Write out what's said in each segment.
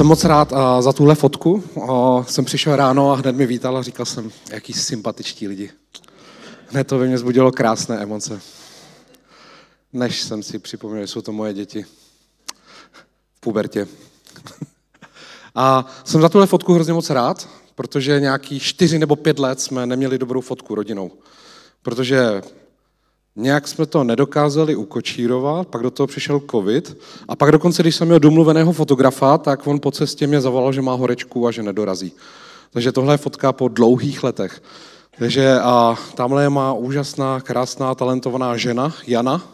Jsem moc rád za tuhle fotku. Jsem přišel ráno a hned mi vítal a říkal jsem, jaký sympatičtí lidi. Hned to ve mně zbudilo krásné emoce. Než jsem si připomněl, že jsou to moje děti v pubertě. A jsem za tuhle fotku hrozně moc rád, protože nějaký čtyři nebo pět let jsme neměli dobrou fotku rodinou. Protože Nějak jsme to nedokázali ukočírovat, pak do toho přišel covid a pak dokonce, když jsem měl domluveného fotografa, tak on po cestě mě zavolal, že má horečku a že nedorazí. Takže tohle je fotka po dlouhých letech. Takže a tamhle má úžasná, krásná, talentovaná žena, Jana.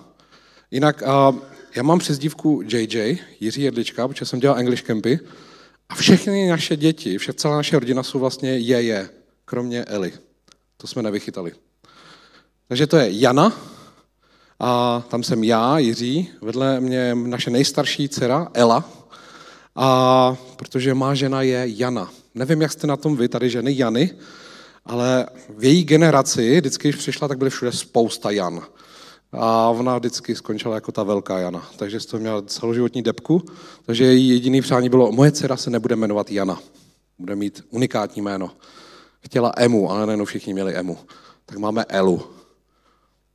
Jinak a, já mám přezdívku JJ, Jiří Jedlička, protože jsem dělal English Campy. A všechny naše děti, vše, celá naše rodina jsou vlastně jeje, kromě Eli. To jsme nevychytali. Takže to je Jana a tam jsem já, Jiří, vedle mě naše nejstarší dcera Ela, a protože má žena je Jana. Nevím, jak jste na tom vy, tady ženy Jany, ale v její generaci, vždycky, když přišla, tak byly všude spousta Jan. A ona vždycky skončila jako ta velká Jana, takže z toho měla celoživotní depku. Takže její jediný přání bylo, moje dcera se nebude jmenovat Jana. Bude mít unikátní jméno. Chtěla Emu, ale nejenom všichni měli Emu. Tak máme Elu.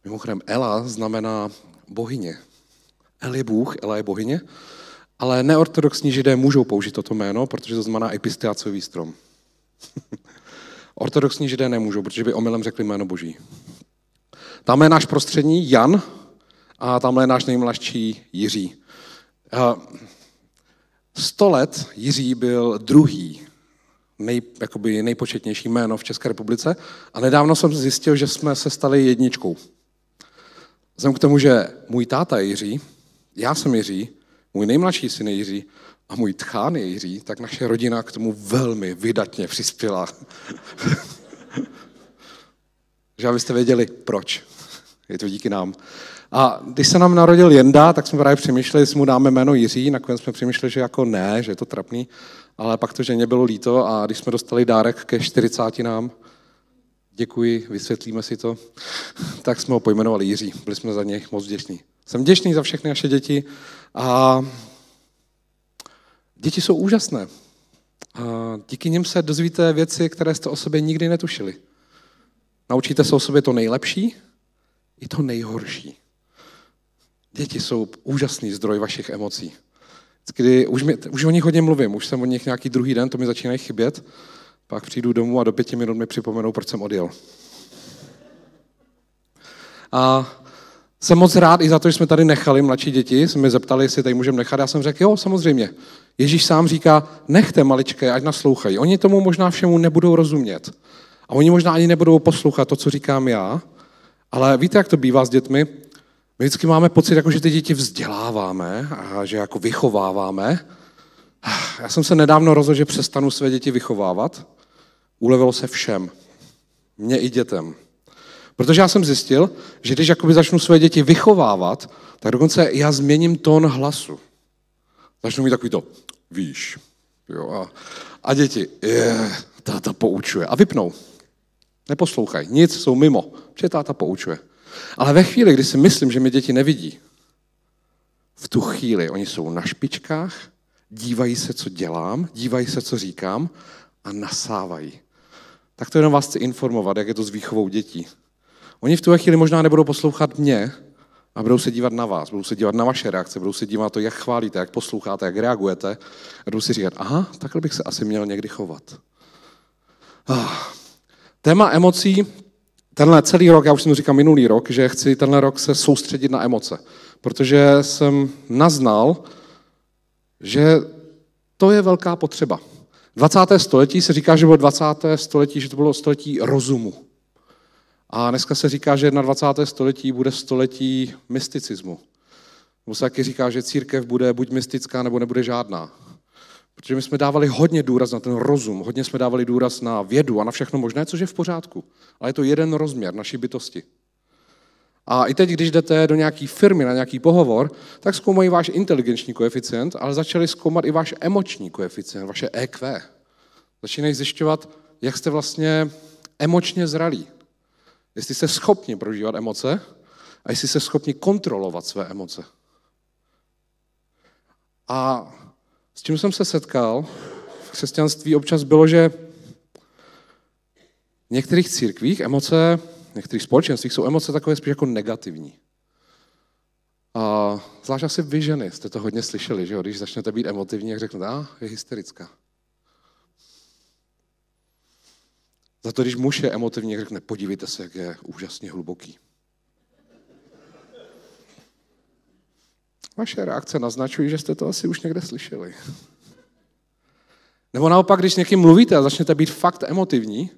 Mimochodem, Ela znamená bohyně. El je Bůh, Ela je bohyně, ale neortodoxní židé můžou použít toto jméno, protože to znamená epistiácový strom. Ortodoxní židé nemůžou, protože by omylem řekli jméno boží. Tam je náš prostřední Jan a tamhle je náš nejmladší Jiří. Eh, sto let Jiří byl druhý nej, jakoby nejpočetnější jméno v České republice a nedávno jsem zjistil, že jsme se stali jedničkou. Vzhledem k tomu, že můj táta je Jiří, já jsem Jiří, můj nejmladší syn je Jiří a můj tchán je Jiří, tak naše rodina k tomu velmi vydatně přispěla. že abyste věděli, proč. Je to díky nám. A když se nám narodil Jenda, tak jsme právě přemýšleli, jestli mu dáme jméno Jiří, nakonec jsme přemýšleli, že jako ne, že je to trapný, ale pak to ženě bylo líto a když jsme dostali dárek ke 40 nám, děkuji, vysvětlíme si to. Tak jsme ho pojmenovali Jiří, byli jsme za něj moc vděční. Jsem vděčný za všechny naše děti a děti jsou úžasné. A díky nim se dozvíte věci, které jste o sobě nikdy netušili. Naučíte se o sobě to nejlepší i to nejhorší. Děti jsou úžasný zdroj vašich emocí. Kdy už, mě, už o nich hodně mluvím, už jsem o nich nějaký druhý den, to mi začínají chybět. Pak přijdu domů a do pěti minut mi připomenou, proč jsem odjel. A jsem moc rád i za to, že jsme tady nechali mladší děti. Jsme mi zeptali, jestli tady můžeme nechat. Já jsem řekl, jo, samozřejmě. Ježíš sám říká, nechte maličké, ať naslouchají. Oni tomu možná všemu nebudou rozumět. A oni možná ani nebudou poslouchat to, co říkám já. Ale víte, jak to bývá s dětmi? My vždycky máme pocit, jako že ty děti vzděláváme a že jako vychováváme. Ah, já jsem se nedávno rozhodl, že přestanu své děti vychovávat ulevilo se všem. Mně i dětem. Protože já jsem zjistil, že když jakoby začnu své děti vychovávat, tak dokonce já změním tón hlasu. Začnu mít takový to, víš, jo, a, a děti, je, táta poučuje. A vypnou. Neposlouchaj, nic, jsou mimo, že táta poučuje. Ale ve chvíli, kdy si myslím, že mě děti nevidí, v tu chvíli oni jsou na špičkách, dívají se, co dělám, dívají se, co říkám a nasávají tak to jenom vás chci informovat, jak je to s výchovou dětí. Oni v tuhle chvíli možná nebudou poslouchat mě a budou se dívat na vás, budou se dívat na vaše reakce, budou se dívat na to, jak chválíte, jak posloucháte, jak reagujete a budou si říkat, aha, takhle bych se asi měl někdy chovat. Ah. Téma emocí, tenhle celý rok, já už jsem říkal minulý rok, že chci tenhle rok se soustředit na emoce, protože jsem naznal, že to je velká potřeba. 20. století se říká, že bylo 20. století, že to bylo století rozumu. A dneska se říká, že 21. století bude století mysticismu. Nebo se taky říká, že církev bude buď mystická, nebo nebude žádná. Protože my jsme dávali hodně důraz na ten rozum, hodně jsme dávali důraz na vědu a na všechno možné, což je v pořádku. Ale je to jeden rozměr naší bytosti. A i teď, když jdete do nějaké firmy na nějaký pohovor, tak zkoumají váš inteligenční koeficient, ale začali zkoumat i váš emoční koeficient, vaše EQ. Začínají zjišťovat, jak jste vlastně emočně zralí. Jestli jste schopni prožívat emoce a jestli jste schopni kontrolovat své emoce. A s čím jsem se setkal v křesťanství občas bylo, že v některých církvích emoce některých společenstvích jsou emoce takové spíš jako negativní. A zvlášť asi vy ženy jste to hodně slyšeli, že jo? Když začnete být emotivní, jak řeknete, a ah, je hysterická. Za to, když muž je emotivní, jak řekne, podívejte se, jak je úžasně hluboký. Vaše reakce naznačují, že jste to asi už někde slyšeli. Nebo naopak, když s někým mluvíte a začnete být fakt emotivní,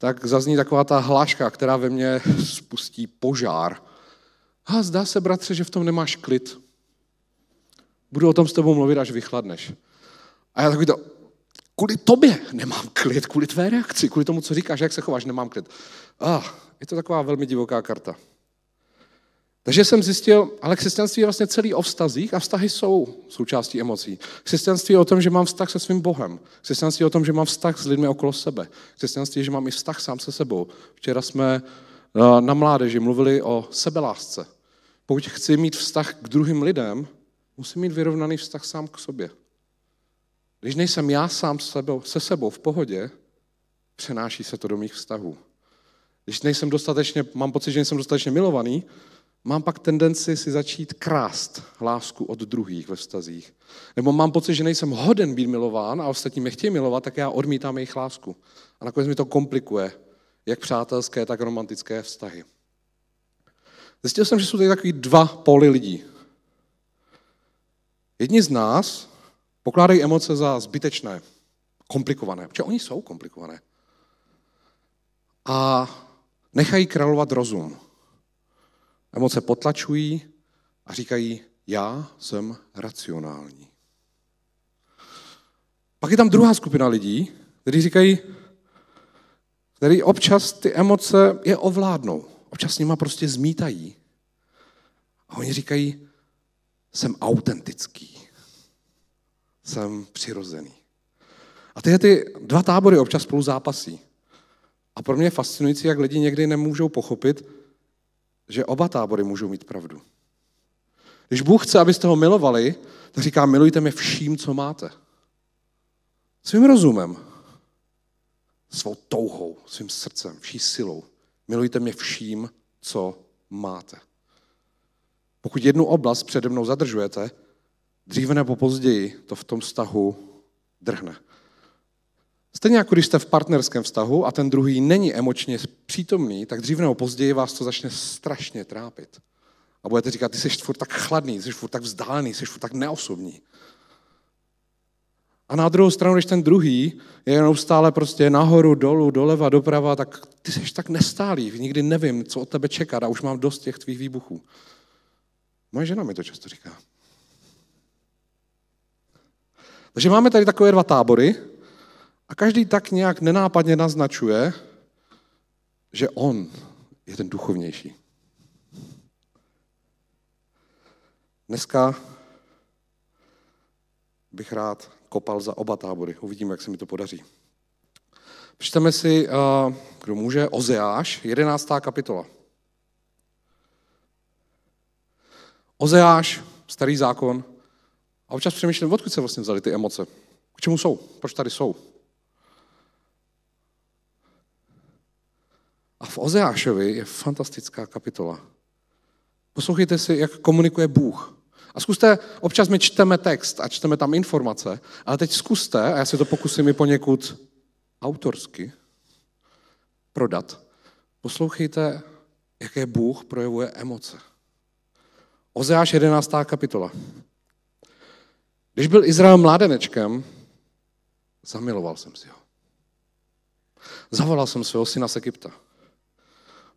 tak zazní taková ta hláška, která ve mně spustí požár. A zdá se, bratře, že v tom nemáš klid. Budu o tom s tebou mluvit, až vychladneš. A já takový to, kvůli tobě nemám klid, kvůli tvé reakci, kvůli tomu, co říkáš, jak se chováš, nemám klid. Ah, je to taková velmi divoká karta. Takže jsem zjistil, ale křesťanství je vlastně celý o vztazích a vztahy jsou součástí emocí. Křesťanství je o tom, že mám vztah se svým Bohem. Křesťanství je o tom, že mám vztah s lidmi okolo sebe. Křesťanství je, že mám i vztah sám se sebou. Včera jsme eh, na mládeži mluvili o sebelásce. Pokud chci mít vztah k druhým lidem, musím mít vyrovnaný vztah sám k sobě. Když nejsem já sám sebou, se sebou v pohodě, přenáší se to do mých vztahů. Když nejsem dostatečně, mám pocit, že nejsem dostatečně milovaný, mám pak tendenci si začít krást lásku od druhých ve vztazích. Nebo mám pocit, že nejsem hoden být milován a ostatní mě chtějí milovat, tak já odmítám jejich lásku. A nakonec mi to komplikuje jak přátelské, tak romantické vztahy. Zjistil jsem, že jsou tady takový dva poli lidí. Jedni z nás pokládají emoce za zbytečné, komplikované, protože oni jsou komplikované. A nechají královat rozum. Emoce potlačují a říkají, já jsem racionální. Pak je tam druhá skupina lidí, kteří říkají, který občas ty emoce je ovládnou. Občas s nima prostě zmítají. A oni říkají, jsem autentický. Jsem přirozený. A tyhle ty dva tábory občas spolu zápasí. A pro mě je fascinující, jak lidi někdy nemůžou pochopit, že oba tábory můžou mít pravdu. Když Bůh chce, abyste ho milovali, tak říká, milujte mě vším, co máte. Svým rozumem, svou touhou, svým srdcem, vší silou. Milujte mě vším, co máte. Pokud jednu oblast přede mnou zadržujete, dříve nebo později to v tom vztahu drhne. Stejně jako když jste v partnerském vztahu a ten druhý není emočně přítomný, tak dřív nebo později vás to začne strašně trápit. A budete říkat, ty jsi furt tak chladný, jsi furt tak vzdálený, jsi furt tak neosobní. A na druhou stranu, když ten druhý je jenom stále prostě nahoru, dolů, doleva, doprava, tak ty jsi tak nestálý, nikdy nevím, co od tebe čekat a už mám dost těch tvých výbuchů. Moje žena mi to často říká. Takže máme tady takové dva tábory, a každý tak nějak nenápadně naznačuje, že on je ten duchovnější. Dneska bych rád kopal za oba tábory. Uvidíme, jak se mi to podaří. Přečteme si, eh, kdo může, Ozeáš, 11. kapitola. Ozeáš, starý zákon. A občas přemýšlím, odkud se vlastně vzali ty emoce. K čemu jsou? Proč tady jsou? A v Ozeášovi je fantastická kapitola. Poslouchejte si, jak komunikuje Bůh. A zkuste, občas my čteme text a čteme tam informace, ale teď zkuste, a já si to pokusím i poněkud autorsky prodat, poslouchejte, jaké Bůh projevuje emoce. Ozeáš 11. kapitola. Když byl Izrael mládenečkem, zamiloval jsem si ho. Zavolal jsem svého syna z Egypta.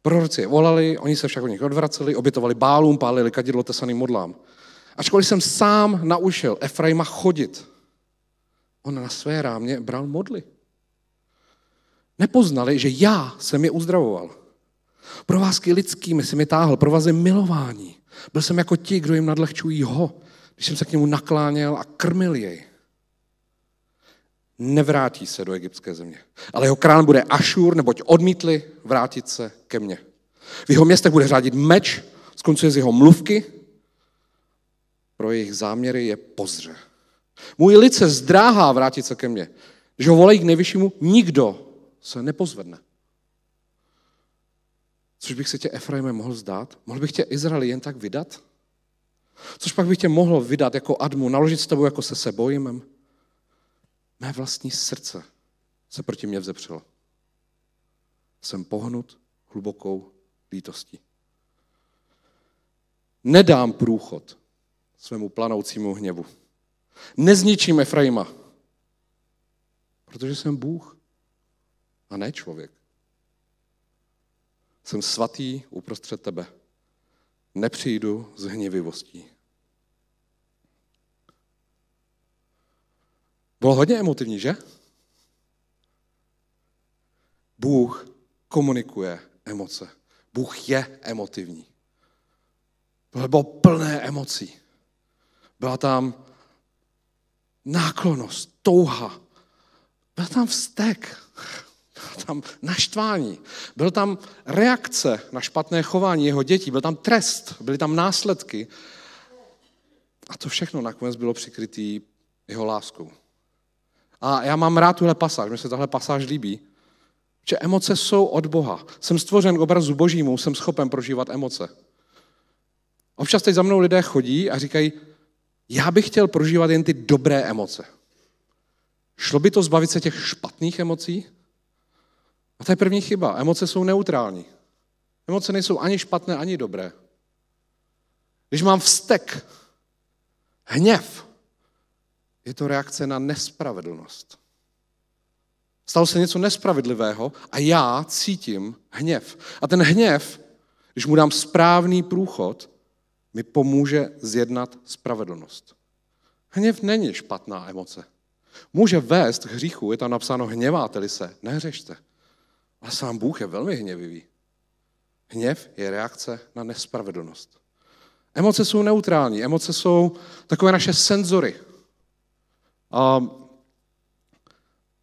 Proroci je volali, oni se však od nich odvraceli, obětovali bálům, pálili kadidlo tesaným modlám. Ačkoliv jsem sám naučil Efraima chodit, on na své rámě bral modly. Nepoznali, že já jsem je uzdravoval. Provázky lidskými si mi táhl, provazy milování. Byl jsem jako ti, kdo jim nadlehčují ho, když jsem se k němu nakláněl a krmil jej nevrátí se do egyptské země. Ale jeho král bude Ašur, neboť odmítli vrátit se ke mně. V jeho městech bude řádit meč, skoncuje z jeho mluvky, pro jejich záměry je pozře. Můj lid se zdráhá vrátit se ke mně. že ho volají k nejvyššímu, nikdo se nepozvedne. Což bych se tě, Efraime, mohl zdát? Mohl bych tě Izraeli jen tak vydat? Což pak bych tě mohl vydat jako Admu, naložit s tebou jako se sebojímem mé vlastní srdce se proti mě vzepřelo. Jsem pohnut hlubokou lítostí. Nedám průchod svému planoucímu hněvu. Nezničím Efraima, protože jsem Bůh a ne člověk. Jsem svatý uprostřed tebe. Nepřijdu s hněvivostí Bylo hodně emotivní, že? Bůh komunikuje emoce. Bůh je emotivní. Tohle bylo plné emocí. Byla tam náklonost, touha. Byl tam vztek, byl tam naštvání, byl tam reakce na špatné chování jeho dětí, byl tam trest, byly tam následky. A to všechno nakonec bylo přikrytý jeho láskou. A já mám rád tuhle pasáž, mi se tahle pasáž líbí, že emoce jsou od Boha. Jsem stvořen k obrazu božímu, jsem schopen prožívat emoce. Občas teď za mnou lidé chodí a říkají, já bych chtěl prožívat jen ty dobré emoce. Šlo by to zbavit se těch špatných emocí? A to je první chyba. Emoce jsou neutrální. Emoce nejsou ani špatné, ani dobré. Když mám vztek, hněv, je to reakce na nespravedlnost. Stalo se něco nespravedlivého a já cítím hněv. A ten hněv, když mu dám správný průchod, mi pomůže zjednat spravedlnost. Hněv není špatná emoce. Může vést k hříchu, je tam napsáno hněváte-li se, nehřešte. A sám Bůh je velmi hněvivý. Hněv je reakce na nespravedlnost. Emoce jsou neutrální, emoce jsou takové naše senzory, a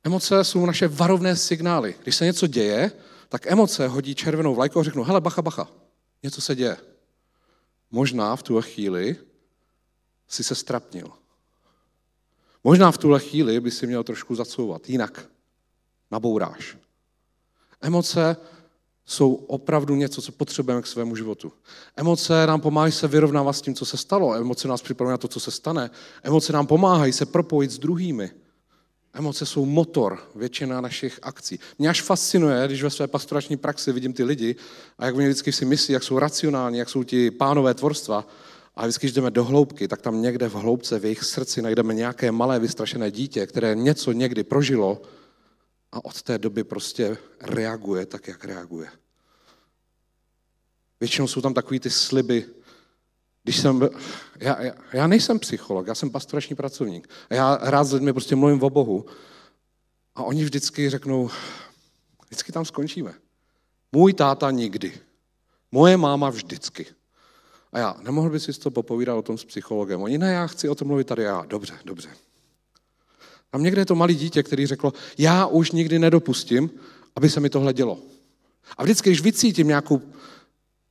emoce jsou naše varovné signály. Když se něco děje, tak emoce hodí červenou vlajku a řeknou, hele, bacha, bacha, něco se děje. Možná v tuhle chvíli si se strapnil. Možná v tuhle chvíli by si měl trošku zacouvat, jinak nabouráš. Emoce jsou opravdu něco, co potřebujeme k svému životu. Emoce nám pomáhají se vyrovnávat s tím, co se stalo. Emoce nás připravují na to, co se stane. Emoce nám pomáhají se propojit s druhými. Emoce jsou motor většina našich akcí. Mě až fascinuje, když ve své pastorační praxi vidím ty lidi a jak oni vždycky si myslí, jak jsou racionální, jak jsou ti pánové tvorstva. A vždycky, když jdeme do hloubky, tak tam někde v hloubce, v jejich srdci najdeme nějaké malé vystrašené dítě, které něco někdy prožilo, a od té doby prostě reaguje tak, jak reaguje. Většinou jsou tam takový ty sliby, když jsem, já, já, já nejsem psycholog, já jsem pastorační pracovník a já rád s lidmi prostě mluvím o Bohu a oni vždycky řeknou, vždycky tam skončíme. Můj táta nikdy, moje máma vždycky. A já, nemohl bys si to popovídat o tom s psychologem? Oni, ne, já chci o tom mluvit tady, já, dobře, dobře. Tam někde je to malý dítě, který řeklo, já už nikdy nedopustím, aby se mi tohle dělo. A vždycky, když vycítím nějakou,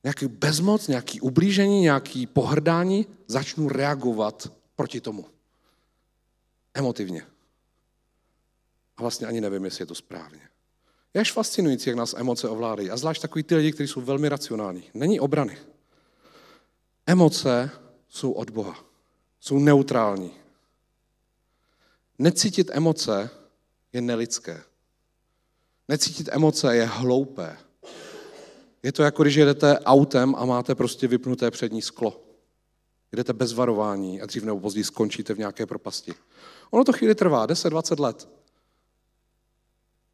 nějaký bezmoc, nějaký ublížení, nějaký pohrdání, začnu reagovat proti tomu. Emotivně. A vlastně ani nevím, jestli je to správně. Je až fascinující, jak nás emoce ovládají. A zvlášť takový ty lidi, kteří jsou velmi racionální. Není obrany. Emoce jsou od Boha. Jsou neutrální. Necítit emoce je nelidské. Necítit emoce je hloupé. Je to jako když jedete autem a máte prostě vypnuté přední sklo. Jedete bez varování a dřív nebo později skončíte v nějaké propasti. Ono to chvíli trvá, 10-20 let.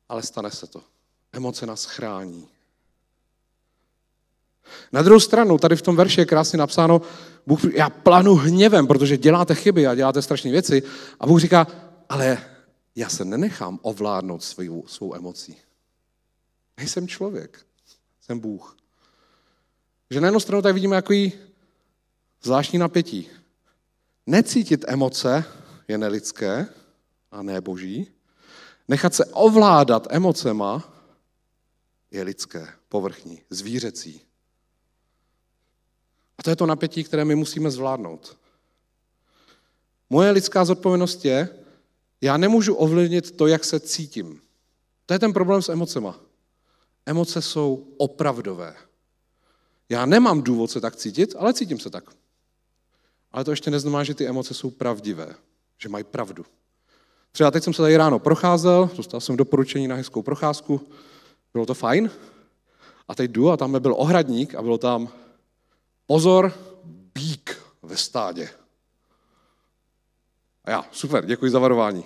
Ale stane se to. Emoce nás chrání. Na druhou stranu, tady v tom verši je krásně napsáno, Bůh, já planu hněvem, protože děláte chyby a děláte strašné věci. A Bůh říká, ale já se nenechám ovládnout svou, svou emocí. Nejsem člověk, jsem Bůh. Že na jednu stranu tak vidíme jako zvláštní napětí. Necítit emoce je nelidské a neboží. Nechat se ovládat emocema je lidské, povrchní, zvířecí. A to je to napětí, které my musíme zvládnout. Moje lidská zodpovědnost je, já nemůžu ovlivnit to, jak se cítím. To je ten problém s emocema. Emoce jsou opravdové. Já nemám důvod se tak cítit, ale cítím se tak. Ale to ještě neznamená, že ty emoce jsou pravdivé, že mají pravdu. Třeba teď jsem se tady ráno procházel, dostal jsem doporučení na hezkou procházku, bylo to fajn. A teď jdu a tam byl ohradník a bylo tam pozor, bík ve stádě. A já, super, děkuji za varování.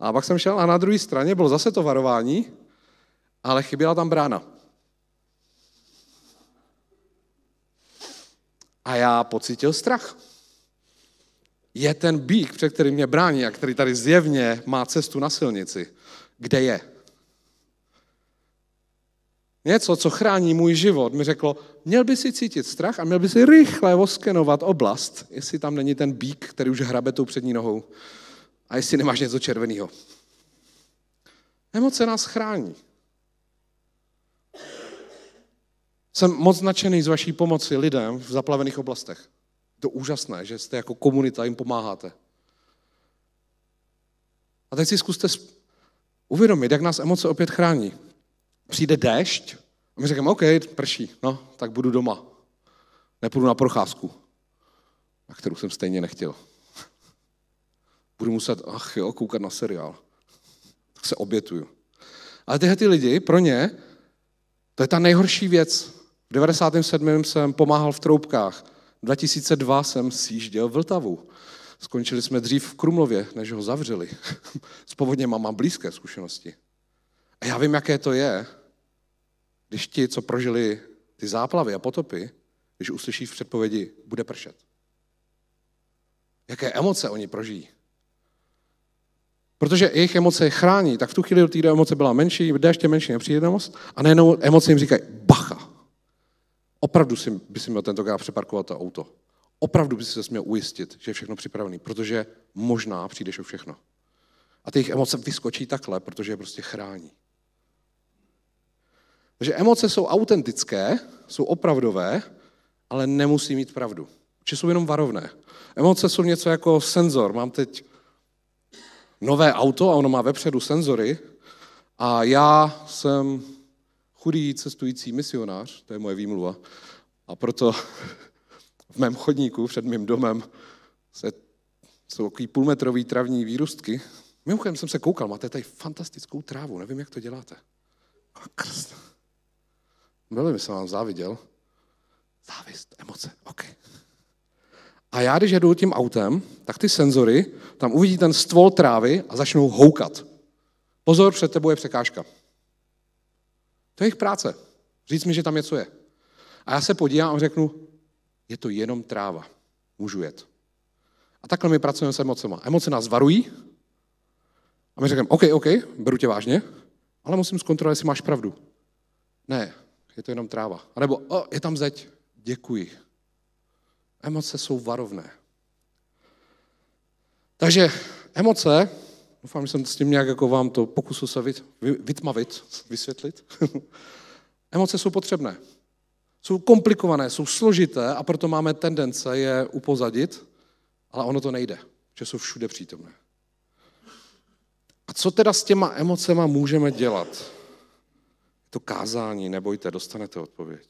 A pak jsem šel a na druhé straně bylo zase to varování, ale chyběla tam brána. A já pocítil strach. Je ten bík, před kterým mě brání a který tady zjevně má cestu na silnici. Kde je? něco, co chrání můj život, mi řeklo, měl by si cítit strach a měl by si rychle oskenovat oblast, jestli tam není ten bík, který už hrabe tou přední nohou a jestli nemáš něco červeného. Emoce nás chrání. Jsem moc nadšený z vaší pomoci lidem v zaplavených oblastech. To je úžasné, že jste jako komunita, jim pomáháte. A teď si zkuste uvědomit, jak nás emoce opět chrání přijde déšť a my řekneme, OK, prší, no, tak budu doma. Nepůjdu na procházku, na kterou jsem stejně nechtěl. budu muset, ach jo, koukat na seriál. Tak se obětuju. Ale tyhle ty lidi, pro ně, to je ta nejhorší věc. V 97. jsem pomáhal v Troubkách. V 2002 jsem sjížděl Vltavu. Skončili jsme dřív v Krumlově, než ho zavřeli. S povodně mám blízké zkušenosti. A já vím, jaké to je, když ti, co prožili ty záplavy a potopy, když uslyší v předpovědi, bude pršet. Jaké emoce oni prožijí. Protože jejich emoce je chrání, tak v tu chvíli do té emoce byla menší, ještě menší nepříjemnost a nejenom emoce jim říkají, bacha, opravdu si, by si měl tentokrát přeparkovat to auto. Opravdu by si se měl ujistit, že je všechno připravený, protože možná přijdeš o všechno. A ty jejich emoce vyskočí takhle, protože je prostě chrání. Takže emoce jsou autentické, jsou opravdové, ale nemusí mít pravdu. Či jsou jenom varovné. Emoce jsou něco jako senzor. Mám teď nové auto a ono má vepředu senzory a já jsem chudý cestující misionář, to je moje výmluva, a proto v mém chodníku před mým domem se, jsou takový půlmetrový travní výrůstky. Mimochodem jsem se koukal, máte tady fantastickou trávu, nevím, jak to děláte. A krst. Velmi jsem vám záviděl. Závist, emoce, OK. A já, když jedu tím autem, tak ty senzory tam uvidí ten stvol trávy a začnou houkat. Pozor, před tebou je překážka. To je jejich práce. Říct mi, že tam něco je. A já se podívám a řeknu, je to jenom tráva. Můžu jet. A takhle my pracujeme s emocema. Emoce nás varují a my řekneme, OK, OK, beru tě vážně, ale musím zkontrolovat, jestli máš pravdu. Ne, je to jenom tráva. A nebo o, je tam zeď, děkuji. Emoce jsou varovné. Takže emoce, doufám, že jsem s tím nějak jako vám to pokusil se vyt, vytmavit, vysvětlit. emoce jsou potřebné. Jsou komplikované, jsou složité a proto máme tendence je upozadit, ale ono to nejde, že jsou všude přítomné. A co teda s těma emocema můžeme dělat? to kázání, nebojte, dostanete odpověď.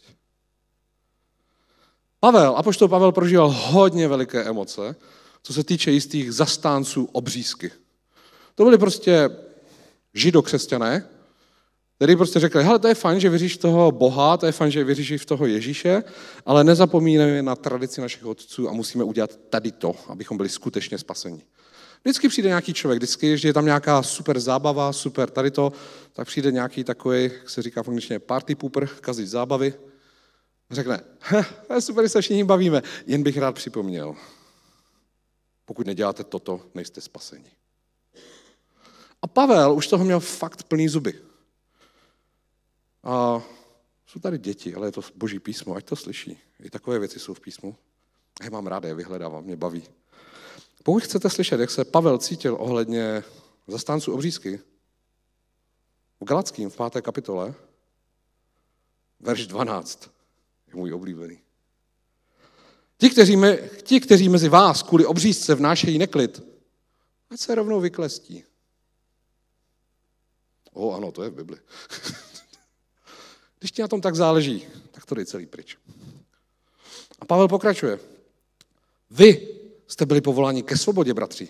Pavel, apoštol Pavel prožíval hodně veliké emoce, co se týče jistých zastánců obřízky. To byly prostě židokřesťané, který prostě řekli, hele, to je fajn, že věříš toho Boha, to je fajn, že věříš v toho Ježíše, ale nezapomínáme na tradici našich otců a musíme udělat tady to, abychom byli skutečně spaseni. Vždycky přijde nějaký člověk, vždycky, že je tam nějaká super zábava, super tady to, tak přijde nějaký takový, jak se říká funkčně, party pooper, kazit zábavy, řekne, to je eh, super, se všichni bavíme, jen bych rád připomněl, pokud neděláte toto, nejste spaseni. A Pavel už toho měl fakt plný zuby. A jsou tady děti, ale je to boží písmo, ať to slyší. I takové věci jsou v písmu. Já mám ráda, je vyhledávám, mě baví. Pokud chcete slyšet, jak se Pavel cítil ohledně zastánců obřízky, v Galackým v páté kapitole, verš 12 je můj oblíbený. Ti kteří, me, ti, kteří mezi vás kvůli obřízce vnášejí neklid, ať se rovnou vyklestí. O, ano, to je v Bibli. Když ti na tom tak záleží, tak to je celý pryč. A Pavel pokračuje. Vy, jste byli povoláni ke svobodě, bratři.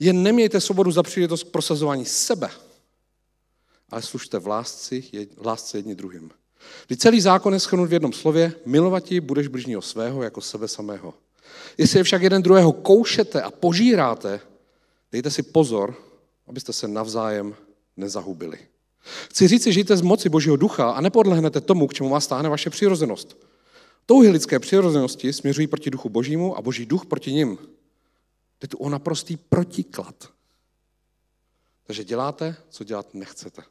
Jen nemějte svobodu za příležitost k prosazování sebe, ale služte v lásce, v lásce jedni druhým. Kdy celý zákon je schrnut v jednom slově, ti budeš bližního svého jako sebe samého. Jestli je však jeden druhého koušete a požíráte, dejte si pozor, abyste se navzájem nezahubili. Chci že žijte z moci Božího ducha a nepodlehnete tomu, k čemu vás stáhne vaše přirozenost. Touhy lidské přirozenosti směřují proti duchu božímu a boží duch proti nim. Jde tu o naprostý protiklad. Takže děláte, co dělat nechcete.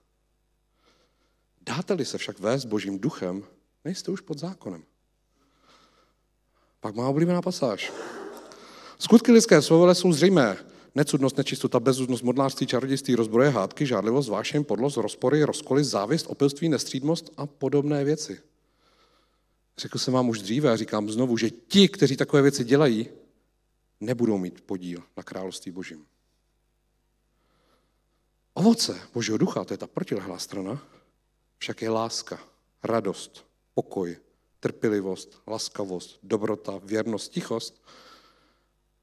Dáte-li se však vést božím duchem, nejste už pod zákonem. Pak má oblíbená pasáž. Skutky lidské svobody jsou zřejmé. Necudnost, nečistota, bezudnost, modlářství, čarodějství, rozbroje, hádky, žádlivost, vášeň, podlost, rozpory, rozkoly, závist, opilství, nestřídmost a podobné věci. Řekl jsem vám už dříve a říkám znovu, že ti, kteří takové věci dělají, nebudou mít podíl na království božím. Ovoce Božího ducha, to je ta protilehlá strana, však je láska, radost, pokoj, trpělivost, laskavost, dobrota, věrnost, tichost.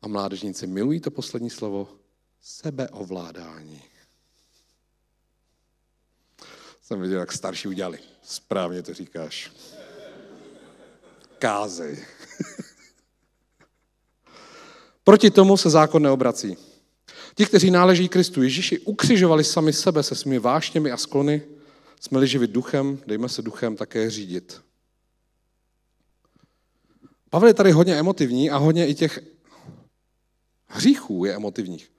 A mládežníci milují to poslední slovo sebeovládání. Jsem viděl, jak starší udělali. Správně to říkáš kázej. Proti tomu se zákon neobrací. Ti, kteří náleží Kristu Ježíši, ukřižovali sami sebe se svými vášněmi a sklony, jsme-li živit duchem, dejme se duchem také řídit. Pavel je tady hodně emotivní a hodně i těch hříchů je emotivních.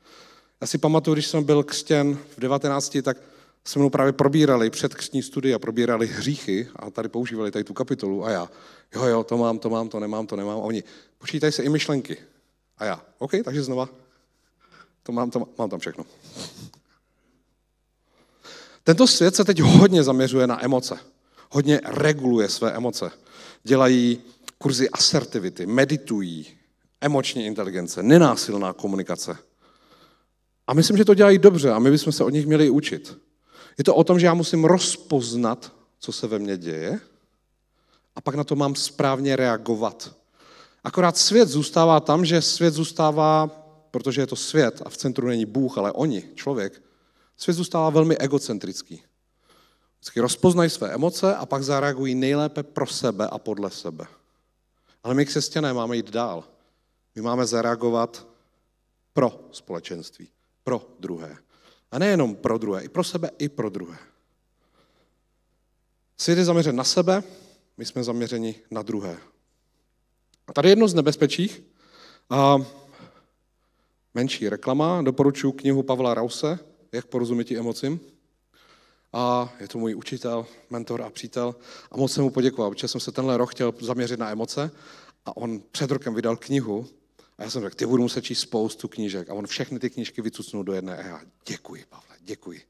Já si pamatuju, když jsem byl křtěn v 19, tak se mnou právě probírali předkřtní a probírali hříchy a tady používali tady tu kapitolu a já, jo, jo, to mám, to mám, to nemám, to nemám. A oni, počítaj se i myšlenky. A já, OK, takže znova. To mám, to mám, mám tam všechno. Tento svět se teď hodně zaměřuje na emoce. Hodně reguluje své emoce. Dělají kurzy asertivity, meditují, emoční inteligence, nenásilná komunikace. A myslím, že to dělají dobře a my bychom se od nich měli učit. Je to o tom, že já musím rozpoznat, co se ve mně děje a pak na to mám správně reagovat. Akorát svět zůstává tam, že svět zůstává, protože je to svět a v centru není Bůh, ale oni, člověk, svět zůstává velmi egocentrický. Vždycky rozpoznají své emoce a pak zareagují nejlépe pro sebe a podle sebe. Ale my křesťané máme jít dál. My máme zareagovat pro společenství, pro druhé. A nejenom pro druhé, i pro sebe, i pro druhé. Svět je zaměřen na sebe, my jsme zaměřeni na druhé. A tady jedno z nebezpečích, a menší reklama, doporučuji knihu Pavla Rause, Jak porozumět emocím. A je to můj učitel, mentor a přítel. A moc jsem mu poděkoval, protože jsem se tenhle rok chtěl zaměřit na emoce. A on před rokem vydal knihu a já jsem řekl, ty budu muset číst spoustu knížek. A on všechny ty knížky vycucnul do jedné. A já, děkuji, Pavle, děkuji.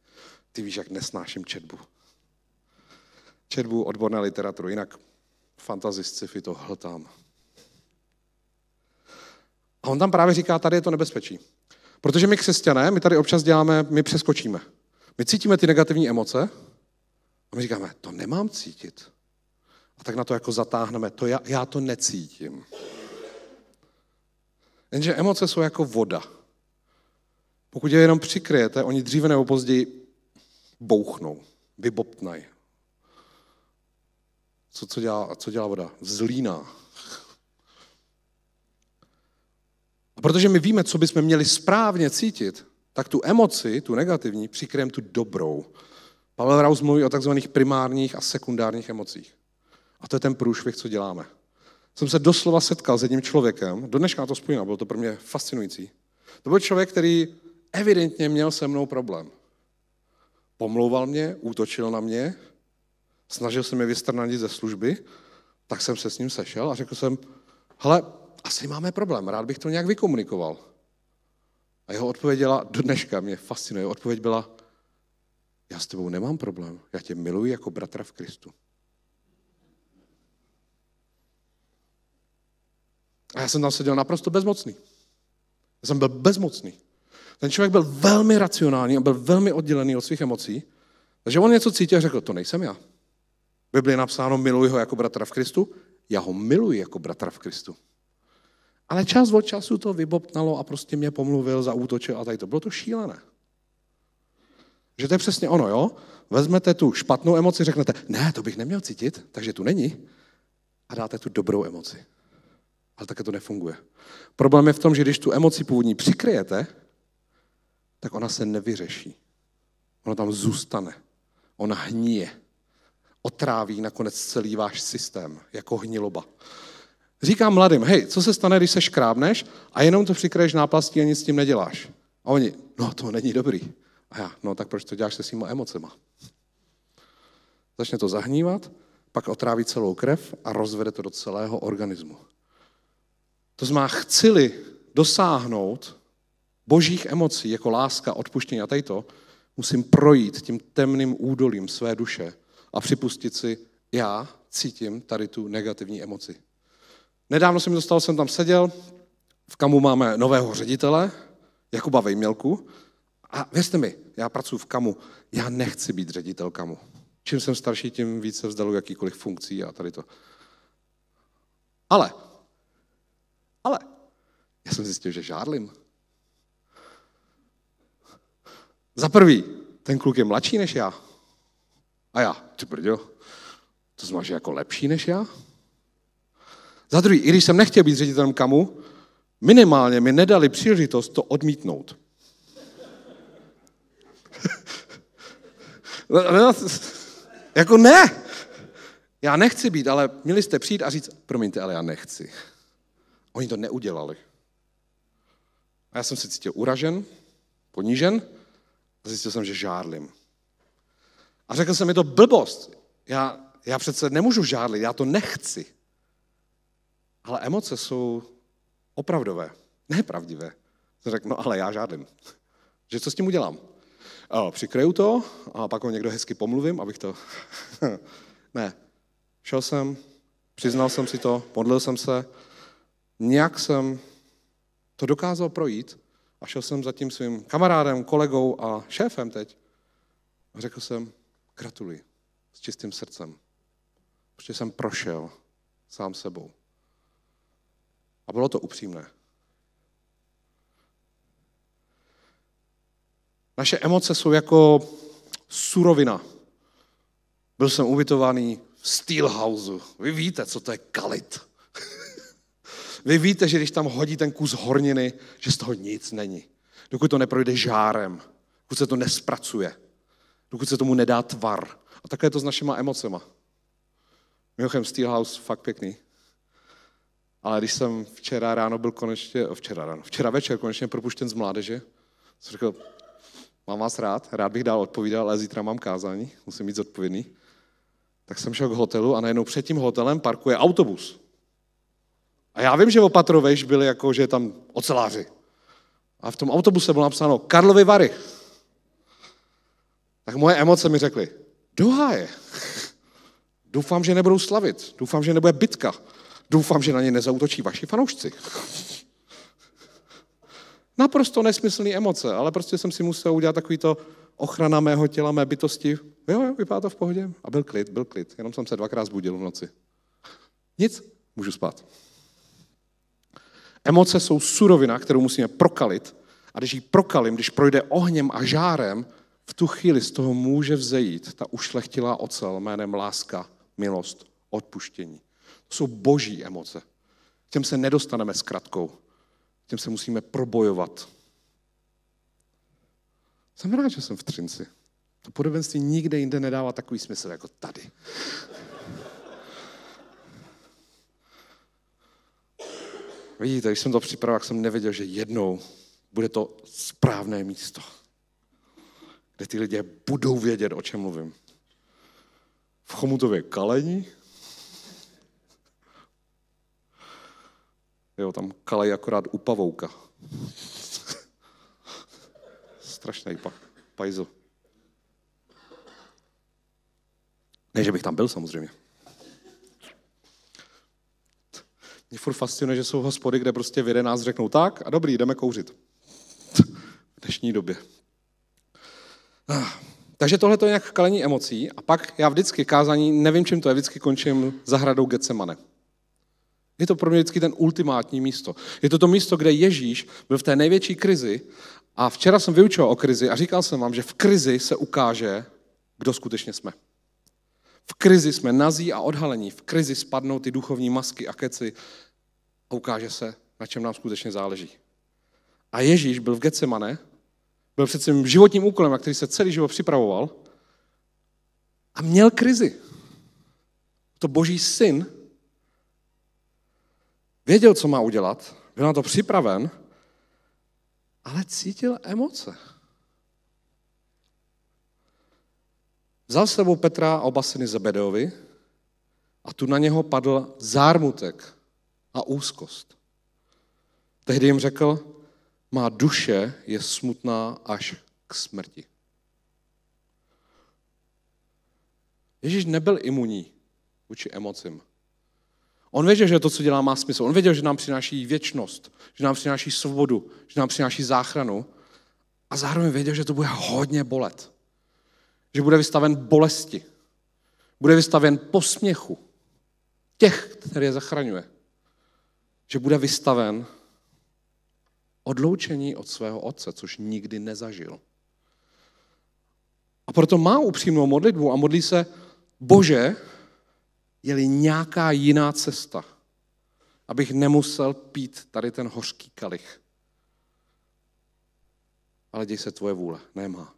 Ty víš, jak nesnáším četbu. Četbu odborné literaturu, jinak fantasy sci-fi to hltám. A on tam právě říká, tady je to nebezpečí. Protože my křesťané, my tady občas děláme, my přeskočíme. My cítíme ty negativní emoce a my říkáme, to nemám cítit. A tak na to jako zatáhneme, to já, já to necítím. Jenže emoce jsou jako voda. Pokud je jenom přikryjete, oni dříve nebo později bouchnou, vybobtnají. Co, co, dělá, co dělá voda? Zlíná. A protože my víme, co bychom měli správně cítit, tak tu emoci, tu negativní, přikryjeme tu dobrou. Pavel Raus mluví o takzvaných primárních a sekundárních emocích. A to je ten průšvih, co děláme jsem se doslova setkal s jedním člověkem, do dneška to spojím, bylo to pro mě fascinující. To byl člověk, který evidentně měl se mnou problém. Pomlouval mě, útočil na mě, snažil se mě vystrnadit ze služby, tak jsem se s ním sešel a řekl jsem, hele, asi máme problém, rád bych to nějak vykomunikoval. A jeho odpověď byla, do dneška mě fascinuje, odpověď byla, já s tebou nemám problém, já tě miluji jako bratra v Kristu. A já jsem tam seděl naprosto bezmocný. Já jsem byl bezmocný. Ten člověk byl velmi racionální a byl velmi oddělený od svých emocí, takže on něco cítil a řekl, to nejsem já. V Biblii je napsáno, miluji ho jako bratra v Kristu, já ho miluji jako bratra v Kristu. Ale čas od času to vybopnalo a prostě mě pomluvil, zaútočil a tady to. Bylo to šílené. Že to je přesně ono, jo? Vezmete tu špatnou emoci, řeknete, ne, to bych neměl cítit, takže tu není. A dáte tu dobrou emoci. Ale také to nefunguje. Problém je v tom, že když tu emoci původní přikryjete, tak ona se nevyřeší. Ona tam zůstane. Ona hníje. Otráví nakonec celý váš systém jako hniloba. Říkám mladým, hej, co se stane, když se škrábneš a jenom to přikryješ náplastí a nic s tím neděláš? A oni, no to není dobrý. A já, no tak proč to děláš se svýma emocema? Začne to zahnívat, pak otráví celou krev a rozvede to do celého organismu. To znamená, chci dosáhnout božích emocí, jako láska, odpuštění a tejto, musím projít tím temným údolím své duše a připustit si, já cítím tady tu negativní emoci. Nedávno jsem dostal, jsem tam seděl, v KAMu máme nového ředitele, Jakuba Vejmělku, a věřte mi, já pracuji v KAMu, já nechci být ředitel KAMu. Čím jsem starší, tím více vzdalu jakýkoliv funkcí a tady to. Ale ale já jsem zjistil, že žádlím. Za prvý, ten kluk je mladší než já. A já, ty brďo, to znamená, že jako lepší než já? Za druhý, i když jsem nechtěl být ředitelem kamu, minimálně mi nedali příležitost to odmítnout. jako ne! Já nechci být, ale měli jste přijít a říct, promiňte, ale já nechci. Oni to neudělali. A já jsem se cítil uražen, ponížen a zjistil jsem, že žárlim. A řekl jsem, je to blbost. Já, já přece nemůžu žárlit, já to nechci. Ale emoce jsou opravdové, nepravdivé. Jsem řekl, no ale já žádlím. Že co s tím udělám? O, přikryju to a pak ho někdo hezky pomluvím, abych to... ne. Šel jsem, přiznal jsem si to, modlil jsem se, nějak jsem to dokázal projít a šel jsem za tím svým kamarádem, kolegou a šéfem teď. A řekl jsem, gratuluji, s čistým srdcem. Protože jsem prošel sám sebou. A bylo to upřímné. Naše emoce jsou jako surovina. Byl jsem ubytovaný v Steelhouse. Vy víte, co to je kalit. Vy víte, že když tam hodí ten kus horniny, že z toho nic není. Dokud to neprojde žárem, dokud se to nespracuje, dokud se tomu nedá tvar. A takhle je to s našima emocema. Mimochodem Steelhouse fakt pěkný. Ale když jsem včera ráno byl konečně, včera ráno, včera večer konečně propuštěn z mládeže, jsem řekl, mám vás rád, rád bych dál odpovídal, ale zítra mám kázání, musím být zodpovědný. Tak jsem šel k hotelu a najednou před tím hotelem parkuje autobus. A já vím, že opatrovejš byli jako, že tam oceláři. A v tom autobuse bylo napsáno Karlovy Vary. Tak moje emoce mi řekly, do háje. Doufám, že nebudou slavit. Doufám, že nebude bitka. Doufám, že na ně nezautočí vaši fanoušci. Naprosto nesmyslné emoce, ale prostě jsem si musel udělat takový to ochrana mého těla, mé bytosti. Jo, jo, vypadá to v pohodě. A byl klid, byl klid. Jenom jsem se dvakrát zbudil v noci. Nic, můžu spát. Emoce jsou surovina, kterou musíme prokalit. A když ji prokalím, když projde ohněm a žárem, v tu chvíli z toho může vzejít ta ušlechtilá ocel jménem láska, milost, odpuštění. To jsou boží emoce. Těm se nedostaneme s kratkou. Těm se musíme probojovat. Jsem rád, že jsem v Třinci. To podobenství nikde jinde nedává takový smysl jako tady. vidíte, když jsem to připravil, jak jsem nevěděl, že jednou bude to správné místo, kde ty lidé budou vědět, o čem mluvím. V Chomutově kalení, Jo, tam kalej akorát u pavouka. Strašný pa, pajzo. Ne, že bych tam byl samozřejmě. Mě furt fascinuje, že jsou hospody, kde prostě v nás řeknou tak a dobrý, jdeme kouřit. v dnešní době. Ah. Takže tohle to je nějak kalení emocí a pak já vždycky kázání, nevím čím to je, vždycky končím zahradou Getsemane. Je to pro mě vždycky ten ultimátní místo. Je to to místo, kde Ježíš byl v té největší krizi a včera jsem vyučoval o krizi a říkal jsem vám, že v krizi se ukáže, kdo skutečně jsme. V krizi jsme nazí a odhalení, v krizi spadnou ty duchovní masky a keci a ukáže se, na čem nám skutečně záleží. A Ježíš byl v Getsemane, byl před svým životním úkolem, na který se celý život připravoval a měl krizi. To boží syn věděl, co má udělat, byl na to připraven, ale cítil emoce. Vzal s sebou Petra a oba syny Zebedovi a tu na něho padl zármutek a úzkost. Tehdy jim řekl, má duše je smutná až k smrti. Ježíš nebyl imunní vůči emocím. On věděl, že to, co dělá, má smysl. On věděl, že nám přináší věčnost, že nám přináší svobodu, že nám přináší záchranu. A zároveň věděl, že to bude hodně bolet že bude vystaven bolesti, bude vystaven posměchu těch, které zachraňuje, že bude vystaven odloučení od svého otce, což nikdy nezažil. A proto má upřímnou modlitbu a modlí se, bože, je-li nějaká jiná cesta, abych nemusel pít tady ten hořký kalich. Ale děj se tvoje vůle, nemá.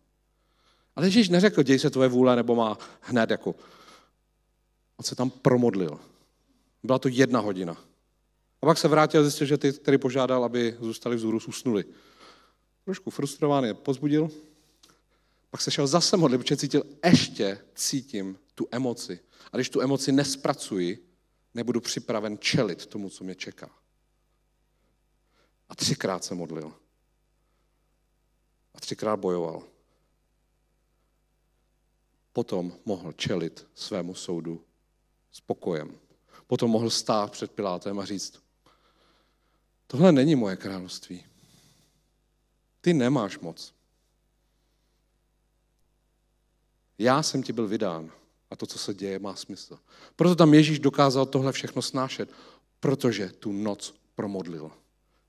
Ale Ježíš neřekl, děj se tvoje vůle, nebo má hned jako. On se tam promodlil. Byla to jedna hodina. A pak se vrátil a zjistil, že ty, který požádal, aby zůstali vzhůru, usnuli. Trošku frustrovaný je pozbudil. Pak se šel zase modlit, protože cítil, ještě cítím tu emoci. A když tu emoci nespracuji, nebudu připraven čelit tomu, co mě čeká. A třikrát se modlil. A třikrát bojoval potom mohl čelit svému soudu s pokojem. Potom mohl stát před Pilátem a říct, tohle není moje království. Ty nemáš moc. Já jsem ti byl vydán a to, co se děje, má smysl. Proto tam Ježíš dokázal tohle všechno snášet, protože tu noc promodlil.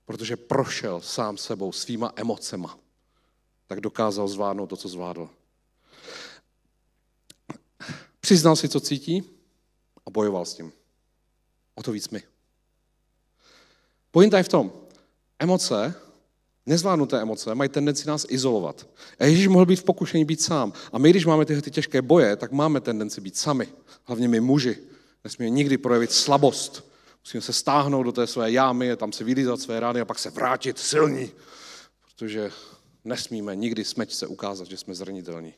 Protože prošel sám sebou, svýma emocema. Tak dokázal zvládnout to, co zvládl přiznal si, co cítí a bojoval s tím. O to víc my. Pojím tady v tom, emoce, nezvládnuté emoce, mají tendenci nás izolovat. A Ježíš mohl být v pokušení být sám. A my, když máme tyhle ty těžké boje, tak máme tendenci být sami. Hlavně my muži. Nesmíme nikdy projevit slabost. Musíme se stáhnout do té své jámy, tam si vylízat své rány a pak se vrátit silní. Protože nesmíme nikdy smeť se ukázat, že jsme zranitelní.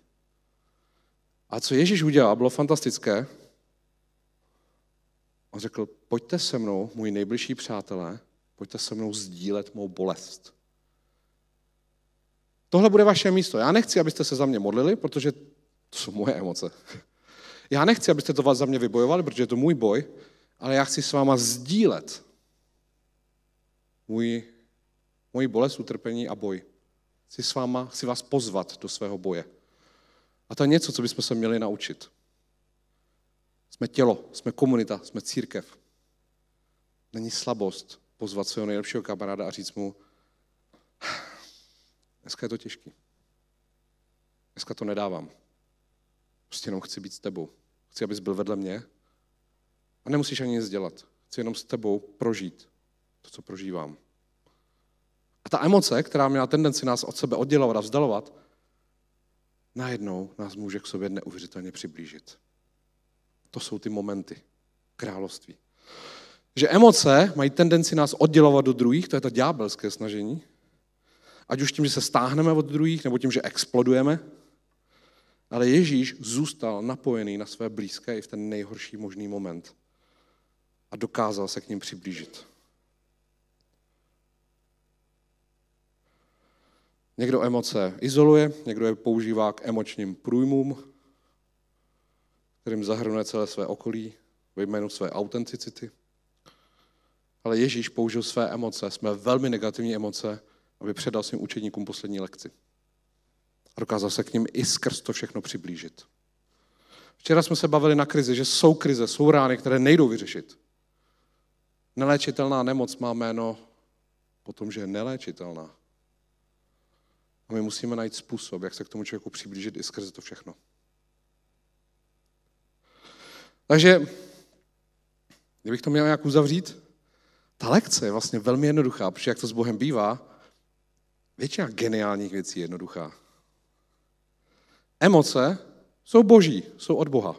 A co Ježíš udělal, bylo fantastické. On řekl, pojďte se mnou, můj nejbližší přátelé, pojďte se mnou sdílet mou bolest. Tohle bude vaše místo. Já nechci, abyste se za mě modlili, protože to jsou moje emoce. Já nechci, abyste to vás za mě vybojovali, protože je to můj boj, ale já chci s váma sdílet můj, můj bolest, utrpení a boj. Chci s váma, chci vás pozvat do svého boje. A to je něco, co bychom se měli naučit. Jsme tělo, jsme komunita, jsme církev. Není slabost pozvat svého nejlepšího kamaráda a říct mu, dneska je to těžký. Dneska to nedávám. Prostě jenom chci být s tebou. Chci, abys byl vedle mě. A nemusíš ani nic dělat. Chci jenom s tebou prožít to, co prožívám. A ta emoce, která měla tendenci nás od sebe oddělovat a vzdalovat, najednou nás může k sobě neuvěřitelně přiblížit. To jsou ty momenty království. Že emoce mají tendenci nás oddělovat od druhých, to je to ďábelské snažení. Ať už tím, že se stáhneme od druhých, nebo tím, že explodujeme. Ale Ježíš zůstal napojený na své blízké i v ten nejhorší možný moment. A dokázal se k ním přiblížit. Někdo emoce izoluje, někdo je používá k emočním průjmům, kterým zahrnuje celé své okolí ve jménu své autenticity. Ale Ježíš použil své emoce, jsme velmi negativní emoce, aby předal svým učedníkům poslední lekci. A dokázal se k ním i skrz to všechno přiblížit. Včera jsme se bavili na krizi, že jsou krize, jsou rány, které nejdou vyřešit. Neléčitelná nemoc má jméno po tom, že je neléčitelná. A my musíme najít způsob, jak se k tomu člověku přiblížit i skrze to všechno. Takže, kdybych to měl nějak uzavřít, ta lekce je vlastně velmi jednoduchá, protože jak to s Bohem bývá, většina geniálních věcí je jednoduchá. Emoce jsou boží, jsou od Boha.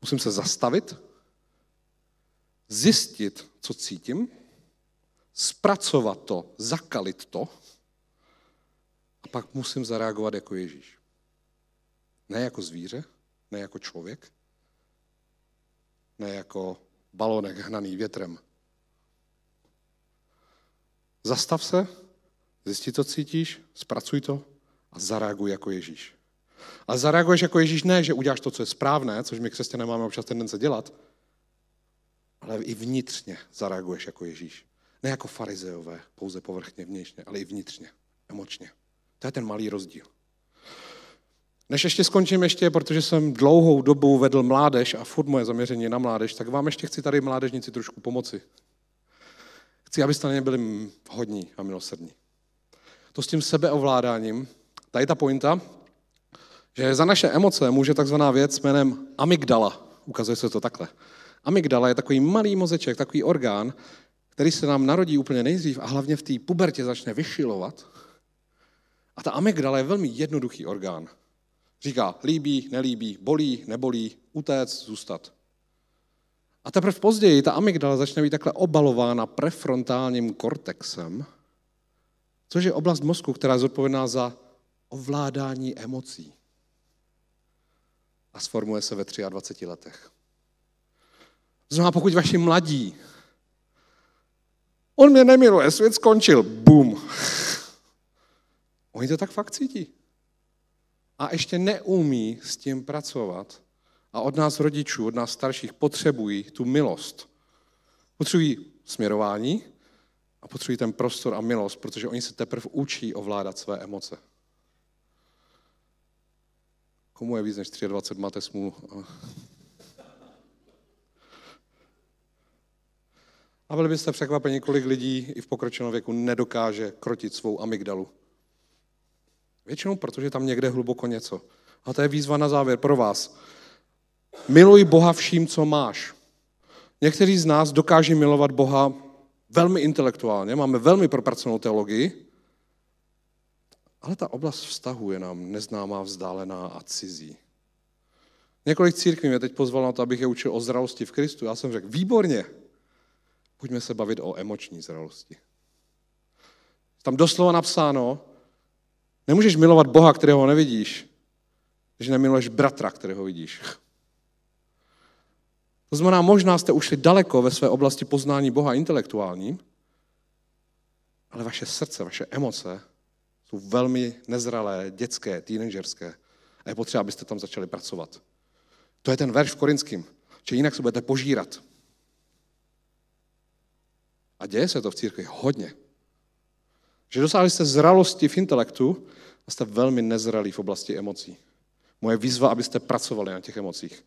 Musím se zastavit, zjistit, co cítím, zpracovat to, zakalit to a pak musím zareagovat jako Ježíš. Ne jako zvíře, ne jako člověk, ne jako balonek hnaný větrem. Zastav se, zjistit, co cítíš, zpracuj to a zareaguj jako Ježíš. A zareaguješ jako Ježíš ne, že uděláš to, co je správné, což my křesťané máme občas tendence dělat, ale i vnitřně zareaguješ jako Ježíš. Ne jako farizeové, pouze povrchně, vnějšně, ale i vnitřně, emočně. To je ten malý rozdíl. Než ještě skončím ještě, protože jsem dlouhou dobu vedl mládež a furt moje zaměření na mládež, tak vám ještě chci tady mládežnici trošku pomoci. Chci, abyste na ně byli hodní a milosrdní. To s tím sebeovládáním, tady ta pointa, že za naše emoce může takzvaná věc jménem amygdala, ukazuje se to takhle. Amygdala je takový malý mozeček, takový orgán, který se nám narodí úplně nejdřív a hlavně v té pubertě začne vyšilovat. A ta amygdala je velmi jednoduchý orgán. Říká, líbí, nelíbí, bolí, nebolí, utéct, zůstat. A teprve později ta amygdala začne být takhle obalována prefrontálním kortexem, což je oblast mozku, která je zodpovědná za ovládání emocí. A sformuje se ve 23 letech. Znamená, pokud vaši mladí On mě nemiluje, svět skončil, bum. Oni to tak fakt cítí. A ještě neumí s tím pracovat a od nás rodičů, od nás starších potřebují tu milost. Potřebují směrování a potřebují ten prostor a milost, protože oni se teprve učí ovládat své emoce. Komu je víc než 23, máte smůlu. A byli byste překvapeni, kolik lidí i v pokročilém věku nedokáže krotit svou amygdalu. Většinou, protože tam někde hluboko něco. A to je výzva na závěr pro vás. Miluj Boha vším, co máš. Někteří z nás dokáží milovat Boha velmi intelektuálně, máme velmi propracovanou teologii, ale ta oblast vztahu je nám neznámá, vzdálená a cizí. Několik církví mě teď pozvalo na to, abych je učil o zralosti v Kristu. Já jsem řekl, výborně, Pojďme se bavit o emoční zralosti. Tam doslova napsáno, nemůžeš milovat Boha, kterého nevidíš, když nemiluješ bratra, kterého vidíš. To znamená, možná jste ušli daleko ve své oblasti poznání Boha intelektuálním, ale vaše srdce, vaše emoce jsou velmi nezralé, dětské, teenagerské. A je potřeba, abyste tam začali pracovat. To je ten verš v korinským, že jinak se budete požírat. A děje se to v církvi hodně. Že dosáhli jste zralosti v intelektu a jste velmi nezralí v oblasti emocí. Moje výzva, abyste pracovali na těch emocích.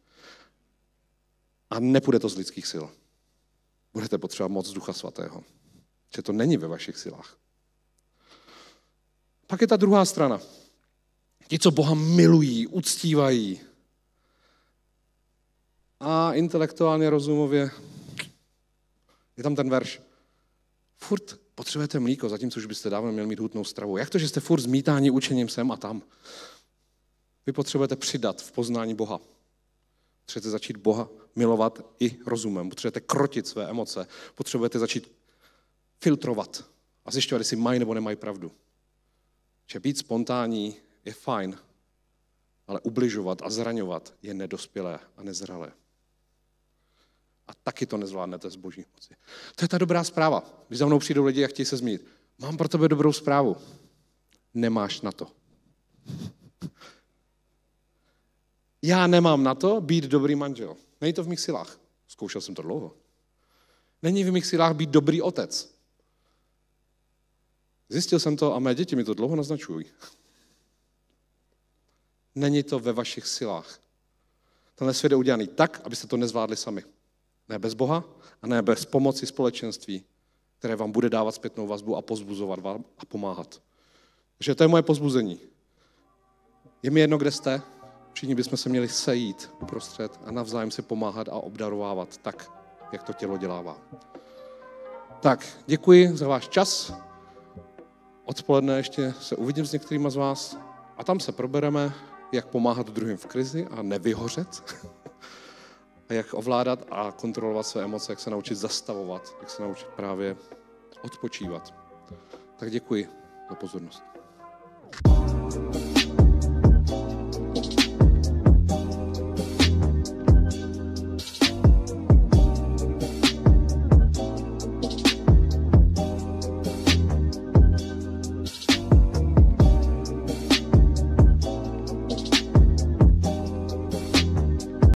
A nepůjde to z lidských sil. Budete potřebovat moc Ducha Svatého. Že to není ve vašich silách. Pak je ta druhá strana. Ti, co Boha milují, uctívají. A intelektuálně, rozumově, je tam ten verš. Furt potřebujete mlíko, zatímco už byste dávno měli mít hutnou stravu. Jak to, že jste furt zmítáni učením sem a tam? Vy potřebujete přidat v poznání Boha. Potřebujete začít Boha milovat i rozumem. Potřebujete krotit své emoce. Potřebujete začít filtrovat a zjišťovat, jestli mají nebo nemají pravdu. Že být spontánní je fajn, ale ubližovat a zraňovat je nedospělé a nezralé a taky to nezvládnete z boží moci. To je ta dobrá zpráva. Když za mnou přijdou lidi a chtějí se změnit. Mám pro tebe dobrou zprávu. Nemáš na to. Já nemám na to být dobrý manžel. Není to v mých silách. Zkoušel jsem to dlouho. Není v mých silách být dobrý otec. Zjistil jsem to a mé děti mi to dlouho naznačují. Není to ve vašich silách. Tenhle svět je udělaný tak, abyste to nezvládli sami. Ne bez Boha a ne bez pomoci společenství, které vám bude dávat zpětnou vazbu a pozbuzovat vám a pomáhat. Takže to je moje pozbuzení. Je mi jedno, kde jste, všichni bychom se měli sejít uprostřed a navzájem si pomáhat a obdarovávat tak, jak to tělo dělává. Tak, děkuji za váš čas. Odpoledne ještě se uvidím s některýma z vás a tam se probereme, jak pomáhat druhým v krizi a nevyhořet. jak ovládat a kontrolovat své emoce, jak se naučit zastavovat, jak se naučit právě odpočívat. Tak děkuji za pozornost. thank you